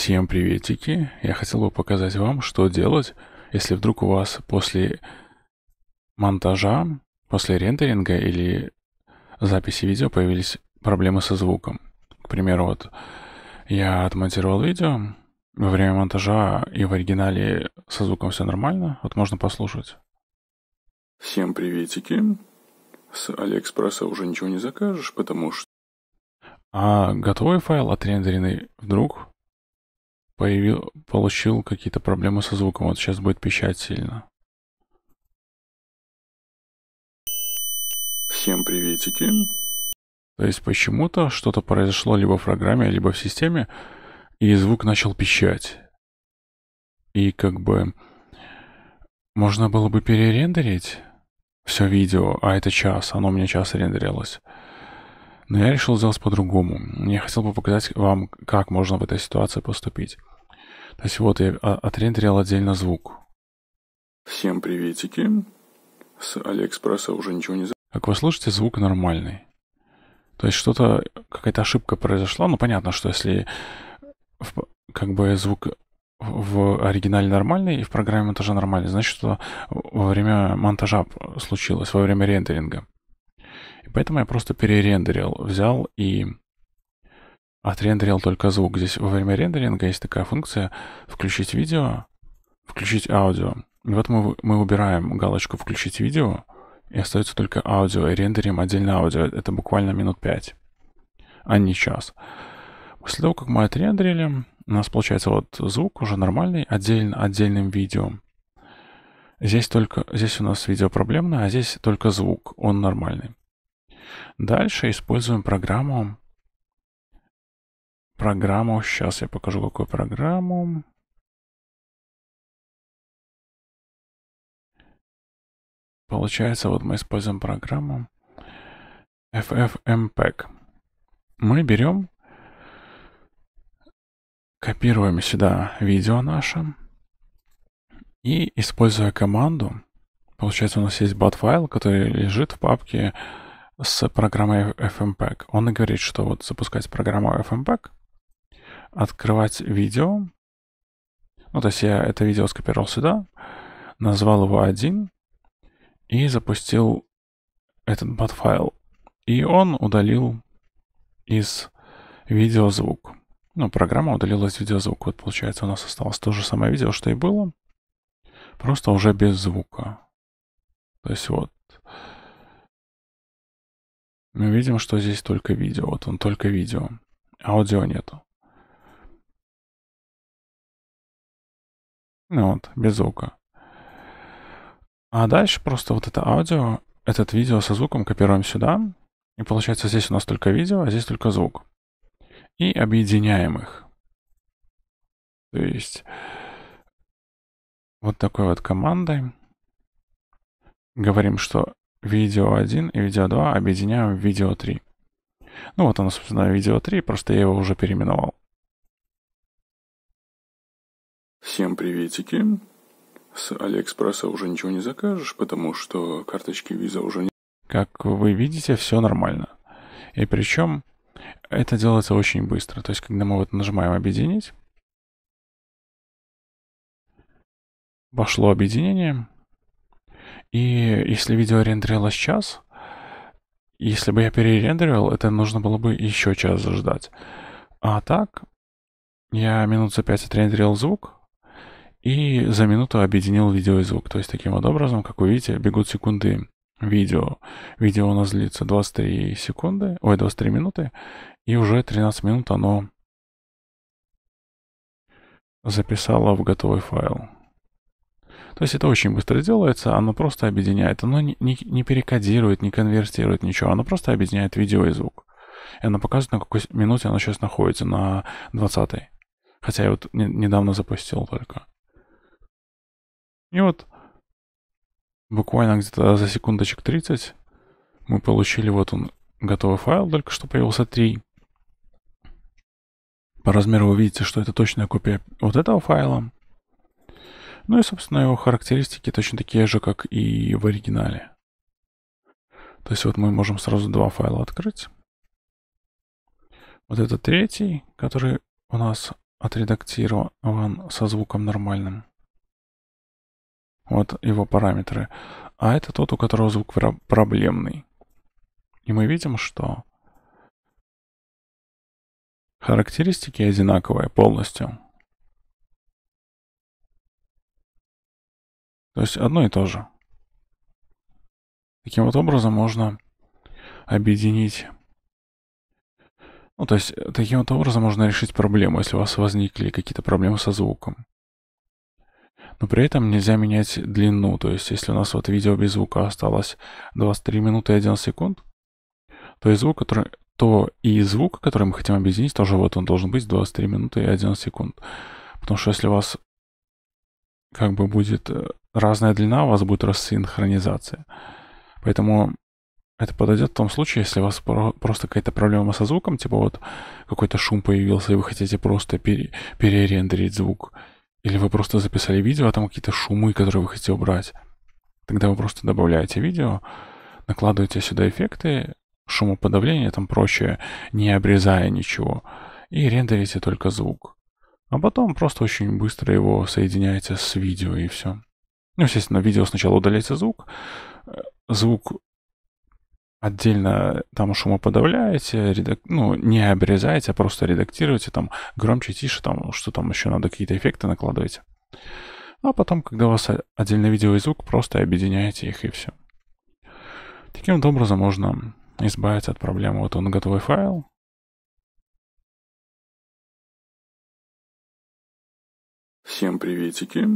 Всем приветики! Я хотел бы показать вам, что делать, если вдруг у вас после монтажа, после рендеринга или записи видео появились проблемы со звуком. К примеру, вот я отмонтировал видео, во время монтажа и в оригинале со звуком все нормально, вот можно послушать. Всем приветики! С Алиэкспресса уже ничего не закажешь, потому что... А готовый файл отрендеренный вдруг появил, получил какие-то проблемы со звуком. Вот сейчас будет пищать сильно. Всем приветики. То есть почему-то что-то произошло либо в программе, либо в системе, и звук начал пищать. И как бы можно было бы перерендерить все видео, а это час, оно у меня час рендерилось. Но я решил сделать по-другому. Я хотел бы показать вам, как можно в этой ситуации поступить. То есть вот я а, отрендерил отдельно звук. Всем приветики. С Алиэкспресса уже ничего не... Как вы слышите, звук нормальный. То есть что-то, какая-то ошибка произошла. Ну, понятно, что если в, как бы звук в оригинале нормальный и в программе монтажа нормальный, значит, что во время монтажа случилось, во время рендеринга. И поэтому я просто перерендерил, взял и отрендерил только звук. Здесь во время рендеринга есть такая функция «включить видео», «включить аудио». И вот мы, мы убираем галочку «включить видео», и остается только аудио, и рендерим отдельно аудио. Это буквально минут 5, а не час. После того, как мы отрендерили, у нас получается вот звук уже нормальный, отдельно, отдельным видео. Здесь только, здесь у нас видео проблемное, а здесь только звук, он нормальный. Дальше используем программу программу. Сейчас я покажу, какую программу. Получается, вот мы используем программу FFmpeg. Мы берем, копируем сюда видео наше и, используя команду, получается, у нас есть bat-файл, который лежит в папке с программой ffmpeg Он и говорит, что вот запускать программу ffmpeg открывать видео. Ну, то есть я это видео скопировал сюда, назвал его один и запустил этот bat файл. И он удалил из видео звук. Ну, программа удалила из видео звук, Вот получается у нас осталось то же самое видео, что и было. Просто уже без звука. То есть вот. Мы видим, что здесь только видео. Вот он только видео. Аудио нету. Ну вот, без звука. А дальше просто вот это аудио, этот видео со звуком копируем сюда. И получается здесь у нас только видео, а здесь только звук. И объединяем их. То есть вот такой вот командой говорим, что видео 1 и видео 2 объединяем в видео 3. Ну вот оно, собственно, видео 3, просто я его уже переименовал. Всем приветики. С Алиэкспресса уже ничего не закажешь, потому что карточки Visa уже не... Как вы видите, все нормально. И причем это делается очень быстро. То есть, когда мы вот нажимаем «Объединить», пошло объединение. И если видео рендерилось час, если бы я перерендерил, это нужно было бы еще час заждать. А так, я минут за пять отрендерил звук, и за минуту объединил видео и звук. То есть таким вот образом, как вы видите, бегут секунды видео. Видео у нас длится 23 секунды, ой, 23 минуты, и уже 13 минут оно записало в готовый файл. То есть это очень быстро делается, оно просто объединяет, оно не, не, не перекодирует, не конвертирует ничего, оно просто объединяет видео и звук. И оно показывает, на какой минуте оно сейчас находится, на 20 -й. Хотя я вот недавно запустил только. И вот буквально где-то за секундочек 30 мы получили вот он готовый файл, только что появился 3. По размеру вы видите, что это точная копия вот этого файла. Ну и, собственно, его характеристики точно такие же, как и в оригинале. То есть вот мы можем сразу два файла открыть. Вот это третий, который у нас отредактирован со звуком нормальным. Вот его параметры. А это тот, у которого звук проблемный. И мы видим, что характеристики одинаковые полностью. То есть одно и то же. Таким вот образом можно объединить... Ну, то есть э, таким вот образом можно решить проблему, если у вас возникли какие-то проблемы со звуком. Но при этом нельзя менять длину, то есть если у нас вот видео без звука осталось 23 минуты и 11 секунд, то и звук, который, то и звук, который мы хотим объединить, тоже вот он должен быть 23 минуты и 11 секунд. Потому что если у вас как бы будет э, разная длина, у вас будет рассинхронизация. Поэтому это подойдет в том случае, если у вас просто какая-то проблема со звуком, типа вот какой-то шум появился, и вы хотите просто пере перерендерить звук или вы просто записали видео, а там какие-то шумы, которые вы хотите убрать. Тогда вы просто добавляете видео, накладываете сюда эффекты, шумоподавление, там прочее, не обрезая ничего, и рендерите только звук. А потом просто очень быстро его соединяете с видео и все. Ну, естественно, видео сначала удаляется звук, э, звук отдельно там шумоподавляете, редак... ну, не обрезаете, а просто редактируете, там, громче, тише, там, что там еще надо, какие-то эффекты накладываете. Ну, а потом, когда у вас отдельно видео и звук, просто объединяете их и все. Таким вот образом можно избавиться от проблемы. Вот он готовый файл. Всем приветики.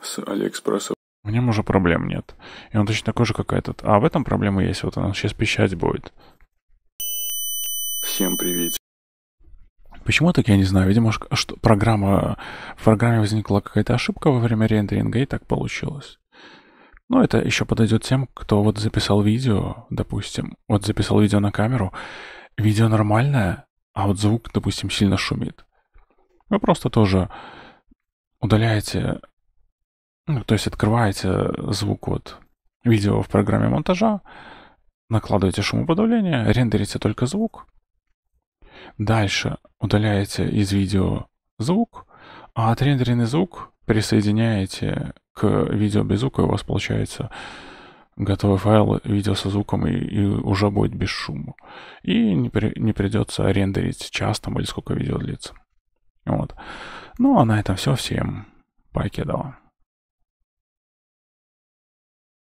С Алиэкспресса в нем уже проблем нет. И он точно такой же, как этот. А в этом проблема есть, вот она сейчас пищать будет. Всем привет. Почему так, я не знаю. Видимо, что программа, в программе возникла какая-то ошибка во время рендеринга, и так получилось. Но это еще подойдет тем, кто вот записал видео, допустим, вот записал видео на камеру, видео нормальное, а вот звук, допустим, сильно шумит. Вы просто тоже удаляете ну, то есть открываете звук вот видео в программе монтажа, накладываете шумоподавление, рендерите только звук. Дальше удаляете из видео звук, а отрендеренный звук присоединяете к видео без звука, и у вас получается готовый файл видео со звуком и, и уже будет без шума. И не, при, не придется рендерить час там или сколько видео длится. Вот. Ну а на этом все. Всем покедова.